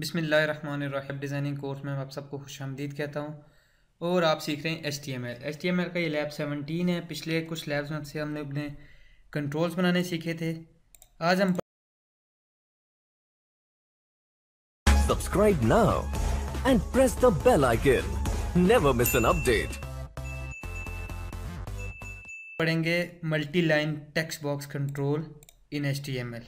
बिसमिल्ल designing course में आप सबको खुश आमदीद कहता हूँ और आप सीख रहे हैं H T M L H T M L का ये लैब सेवनटीन है पिछले कुछ लैब्स में से हमने अपने कंट्रोल्स बनाने सीखे थे आज हम subscribe now and press the bell icon never miss an update पढ़ेंगे multi line text box control in H T M L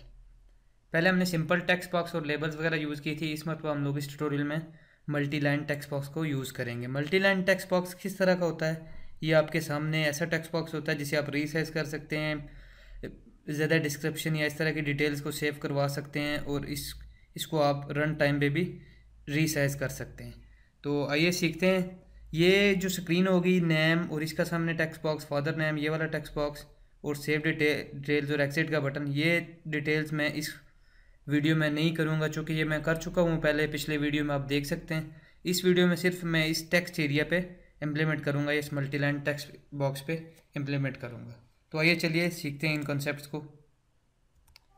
पहले हमने सिंपल टेक्स्ट बॉक्स और लेबल्स वगैरह यूज़ की थी इस मतलब तो हम लोग इस ट्यूटोरियल में मल्टी लाइन टेक्स्ट बॉक्स को यूज़ करेंगे मल्टी लाइन टेक्स्ट बॉक्स किस तरह का होता है ये आपके सामने ऐसा टेक्स्ट बॉक्स होता है जिसे आप रीसाइज कर सकते हैं ज़्यादा डिस्क्रिप्शन या इस तरह की डिटेल्स को सेव करवा सकते हैं और इस इसको आप रन टाइम पे भी रीसाइज कर सकते हैं तो आइए सीखते हैं ये जो स्क्रीन होगी नेम और इसका सामने टेक्स्ट बॉक्स फादर नेम ये वाला टेक्स्ट बॉक्स और सेव डिटेल्स और एक्सिट का बटन ये डिटेल्स मैं इस वीडियो मैं नहीं करूँगा चूँकि ये मैं कर चुका हूँ पहले पिछले वीडियो में आप देख सकते हैं इस वीडियो में सिर्फ मैं इस टेक्स्ट एरिया पे इम्प्लीमेंट करूँगा इस मल्टी लाइन टेक्स्ट बॉक्स पे इम्प्लीमेंट करूँगा तो आइए चलिए सीखते हैं इन कॉन्सेप्ट को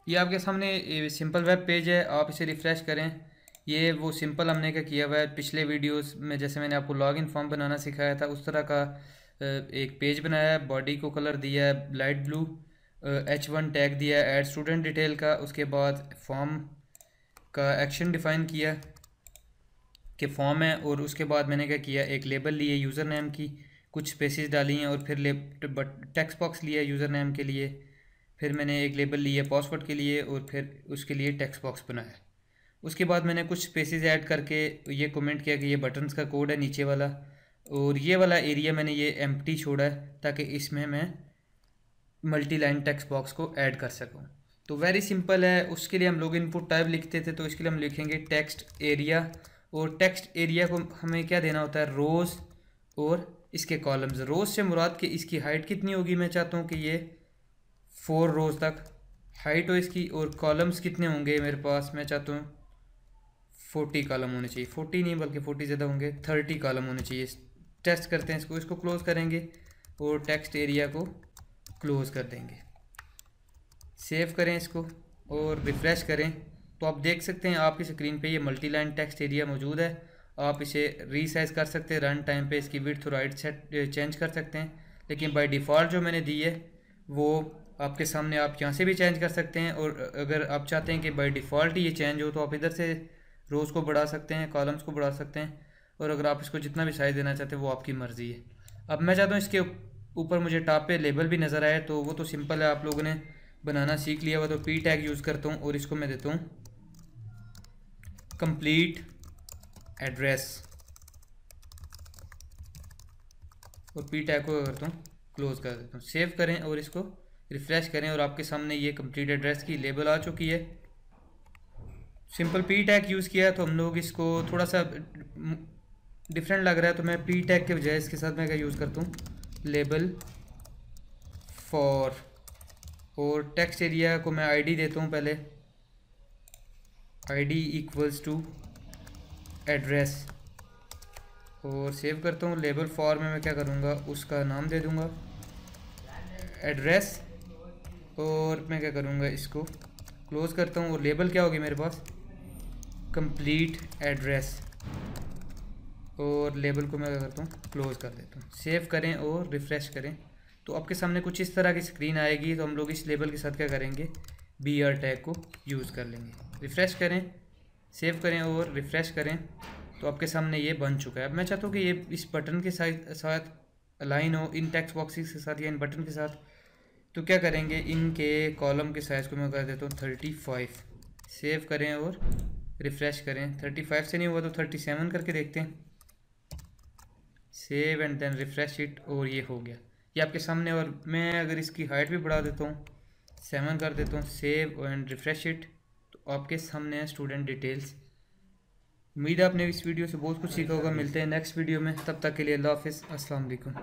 ये आपके सामने सिंपल वेब पेज है आप इसे रिफ़्रेश करें ये वो सिंपल हमने क्या किया हुआ है पिछले वीडियोस में जैसे मैंने आपको इन फॉर्म बनाना सिखाया था उस तरह का एक पेज बनाया है बॉडी को कलर दिया है light blue H one tag दिया एड स्टूडेंट डिटेल का उसके बाद फॉर्म का एक्शन डिफाइन किया कि फॉर्म है और उसके बाद मैंने क्या किया एक लेबल लिए यूज़र नेम की कुछ स्पेसिस डाली हैं और फिर ले टेक्स बॉक्स लिया यूज़र नेम के लिए फिर मैंने एक लेबल लिया पासवर्ड के लिए और फिर उसके लिए टैक्स बॉक्स बनाया उसके बाद मैंने कुछ स्पेसिस ऐड करके ये कमेंट किया कि ये बटन्स का कोड है नीचे वाला और ये वाला एरिया मैंने ये एम्प्टी छोड़ा है ताकि इसमें मैं मल्टी लाइन टेक्स्ट बॉक्स को ऐड कर सकूँ तो वेरी सिंपल है उसके लिए हम लोग इनपुट टाइप लिखते थे तो इसके लिए हम लिखेंगे टेक्स्ट एरिया और टेक्स्ट एरिया को हमें क्या देना होता है रोज़ और इसके कॉलम्स रोज़ से मुराद के इसकी हाइट कितनी होगी मैं चाहता हूँ कि ये फोर रोज़ तक हाइट हो इसकी और कॉलम्स कितने होंगे मेरे पास मैं चाहता हूँ फोर्टी कॉलम होने चाहिए फोर्टी नहीं बल्कि फोर्टी ज़्यादा होंगे थर्टी कॉलम होने चाहिए टेस्ट करते हैं इसको इसको क्लोज़ करेंगे और टेक्स्ट एरिया को क्लोज़ कर देंगे सेव करें इसको और रिफ़्रेश करें तो आप देख सकते हैं आपकी स्क्रीन पे ये मल्टी लाइन टेक्स्ट एरिया मौजूद है आप इसे रीसाइज़ कर सकते हैं रन टाइम पे इसकी विथ राइट सेट चेंज कर सकते हैं लेकिन बाय डिफ़ॉल्ट जो मैंने दी है वो आपके सामने आप यहाँ से भी चेंज कर सकते हैं और अगर आप चाहते हैं कि बाई डिफ़ॉल्ट ये चेंज हो तो आप इधर से रोज़ को बढ़ा सकते हैं कॉलम्स को बढ़ा सकते हैं और अगर आप इसको जितना भी साइज़ देना चाहते हैं वो आपकी मर्ज़ी है अब मैं चाहता हूँ इसके ऊपर मुझे टॉप पे लेबल भी नज़र आया तो वो तो सिंपल है आप लोगों ने बनाना सीख लिया हुआ तो पी टैग यूज़ करता हूँ और इसको मैं देता हूँ कंप्लीट एड्रेस और पी टैग को करता हूँ क्लोज़ कर देता हूँ सेव करें और इसको रिफ़्रेश करें और आपके सामने ये कंप्लीट एड्रेस की लेबल आ चुकी है सिंपल पी टैग यूज़ किया है तो हम लोग इसको थोड़ा सा डिफरेंट लग रहा है तो मैं पी टैग के बजाय इसके साथ मैं क्या यूज़ करता हूँ लेबल फॉर और टेक्स्ट एरिया को मैं आईडी देता हूँ पहले आईडी इक्वल्स टू एड्रेस और सेव करता हूँ लेबल फॉर में मैं क्या करूँगा उसका नाम दे दूँगा एड्रेस और मैं क्या करूँगा इसको क्लोज़ करता हूँ और लेबल क्या होगी मेरे पास कंप्लीट एड्रेस और लेबल को मैं क्या करता हूँ क्लोज कर देता हूँ सेव करें और रिफ़्रेश करें तो आपके सामने कुछ इस तरह की स्क्रीन आएगी तो हम लोग इस लेबल के साथ क्या करेंगे बी आर टैग को यूज़ कर लेंगे रिफ़्रेश करें सेव करें और रिफ़्रेश करें तो आपके सामने ये बन चुका है अब मैं चाहता हूँ कि ये इस बटन के साथ साथ अलाइन हो इन टेक्स्ट बॉक्सिस के साथ या इन बटन के साथ तो क्या करेंगे इनके कॉलम के साइज़ को मैं कर देता हूँ थर्टी फाइव सेव करें और रिफ़्रेश करें थर्टी फाइव से नहीं हुआ तो थर्टी सेवन करके देखते हैं save and then refresh it और ये हो गया ये आपके सामने और मैं अगर इसकी हाइट भी बढ़ा देता हूँ सेवन कर देता हूँ सेव एंड रिफ्रेश इट तो आपके सामने है स्टूडेंट डिटेल्स उम्मीद है आपने इस वीडियो से बहुत कुछ सीखा होगा मिलते हैं नेक्स्ट वीडियो में तब तक के लिए अल्लाह हाफिज़ असलकम